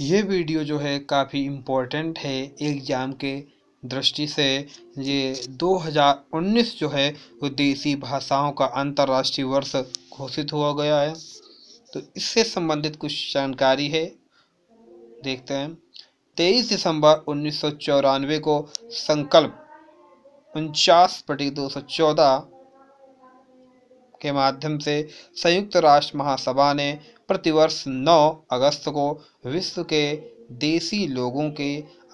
ये वीडियो जो है काफ़ी इम्पोर्टेंट है एग्ज़ाम के दृष्टि से ये 2019 जो है वो देसी भाषाओं का अंतर्राष्ट्रीय वर्ष घोषित हुआ गया है तो इससे संबंधित कुछ जानकारी है देखते हैं 23 दिसंबर उन्नीस को संकल्प उनचास पटी दो के माध्यम से संयुक्त राष्ट्र महासभा ने प्रतिवर्ष 9 अगस्त को विश्व के देसी लोगों के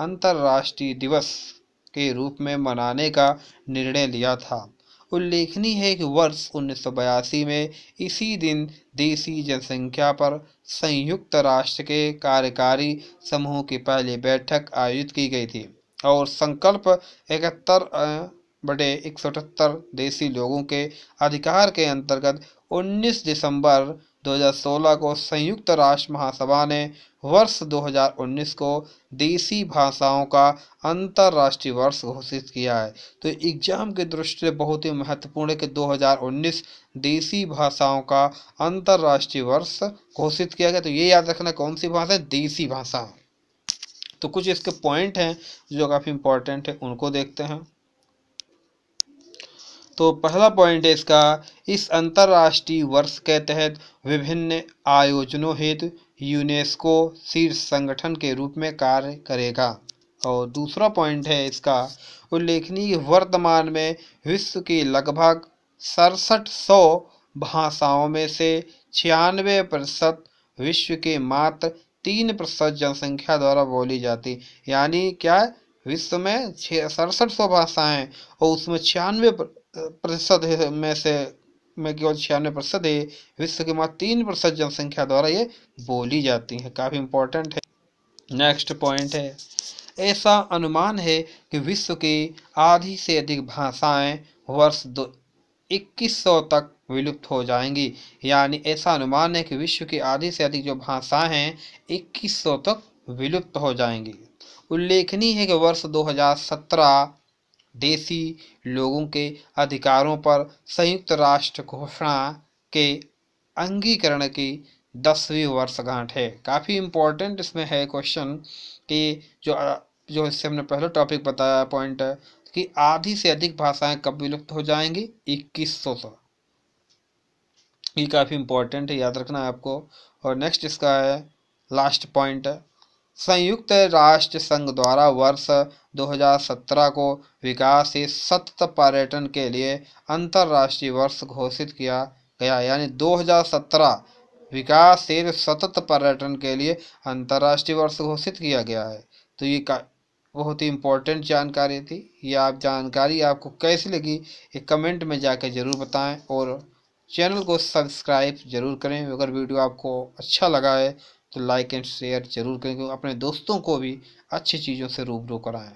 अंतर्राष्ट्रीय दिवस के रूप में मनाने का निर्णय लिया था उल्लेखनीय है कि वर्ष उन्नीस में इसी दिन देसी जनसंख्या पर संयुक्त राष्ट्र के कार्यकारी समूह की पहली बैठक आयोजित की गई थी और संकल्प इकहत्तर बटे एक देसी लोगों के अधिकार के अंतर्गत 19 दिसंबर 2016 को संयुक्त राष्ट्र महासभा ने वर्ष 2019 को देसी भाषाओं का अंतर्राष्ट्रीय वर्ष घोषित किया है तो एग्जाम के दृष्टि से बहुत ही महत्वपूर्ण है कि 2019 देसी भाषाओं का अंतर्राष्ट्रीय वर्ष घोषित किया गया तो ये याद रखना कौन सी भाषा है देसी भाषा तो कुछ इसके पॉइंट हैं जो काफ़ी इंपॉर्टेंट है उनको देखते हैं तो पहला पॉइंट है इसका इस अंतर्राष्ट्रीय वर्ष के तहत विभिन्न आयोजनों हेतु यूनेस्को शीर्ष संगठन के रूप में कार्य करेगा और दूसरा पॉइंट है इसका उल्लेखनीय वर्तमान में विश्व की लगभग सड़सठ सौ भाषाओं में से छियानवे प्रतिशत विश्व के मात्र तीन प्रतिशत जनसंख्या द्वारा बोली जाती यानी क्या विश्व में सड़सठ सौ भाषाएँ और उसमें छियानवे प्रतिशत में से में केवल छियानवे प्रतिशत है विश्व की मात्र तीन प्रतिशत जनसंख्या द्वारा ये बोली जाती है काफ़ी इंपॉर्टेंट है नेक्स्ट पॉइंट है ऐसा अनुमान है कि विश्व की आधी से अधिक भाषाएं वर्ष दो इक्कीस सौ तक विलुप्त हो जाएंगी यानी ऐसा अनुमान है कि विश्व की आधी से अधिक जो भाषाएं हैं इक्कीस सौ तक विलुप्त हो जाएंगी उल्लेखनीय है कि वर्ष दो हज़ार सत्रह देसी लोगों के अधिकारों पर संयुक्त राष्ट्र घोषणा के अंगीकरण की दसवीं वर्षगांठ है काफ़ी इम्पोर्टेंट इसमें है क्वेश्चन कि जो जो इससे हमने पहला टॉपिक बताया पॉइंट कि आधी से अधिक भाषाएं कब विलुप्त हो जाएंगी इक्कीस सौ सौ ये काफ़ी इम्पोर्टेंट है याद रखना है आपको और नेक्स्ट इसका है लास्ट पॉइंट संयुक्त राष्ट्र संघ द्वारा वर्ष 2017 को विकास से सतत पर्यटन के लिए अंतर्राष्ट्रीय वर्ष घोषित किया गया यानी 2017 विकासशील सतत पर्यटन के लिए अंतर्राष्ट्रीय वर्ष घोषित किया गया है तो ये का बहुत ही इम्पोर्टेंट जानकारी थी ये आप जानकारी आपको कैसी लगी ये कमेंट में जाकर ज़रूर बताएं और चैनल को सब्सक्राइब ज़रूर करें अगर वीडियो आपको अच्छा लगा है तो लाइक एंड शेयर जरूर करें क्योंकि अपने दोस्तों को भी अच्छी चीज़ों से रूबरू कराएं